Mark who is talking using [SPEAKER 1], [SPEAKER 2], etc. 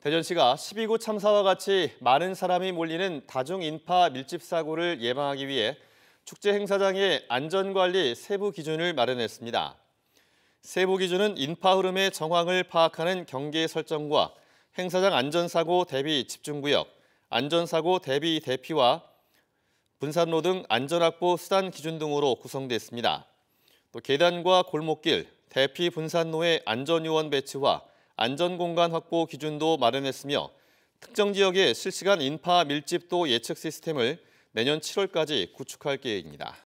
[SPEAKER 1] 대전시가 12구 참사와 같이 많은 사람이 몰리는 다중인파 밀집 사고를 예방하기 위해 축제 행사장의 안전관리 세부 기준을 마련했습니다. 세부 기준은 인파 흐름의 정황을 파악하는 경계 설정과 행사장 안전사고 대비 집중구역, 안전사고 대비 대피와 분산로 등 안전확보 수단 기준 등으로 구성됐습니다. 또 계단과 골목길, 대피 분산로의 안전요원 배치와 안전공간 확보 기준도 마련했으며 특정 지역의 실시간 인파 밀집도 예측 시스템을 내년 7월까지 구축할 계획입니다.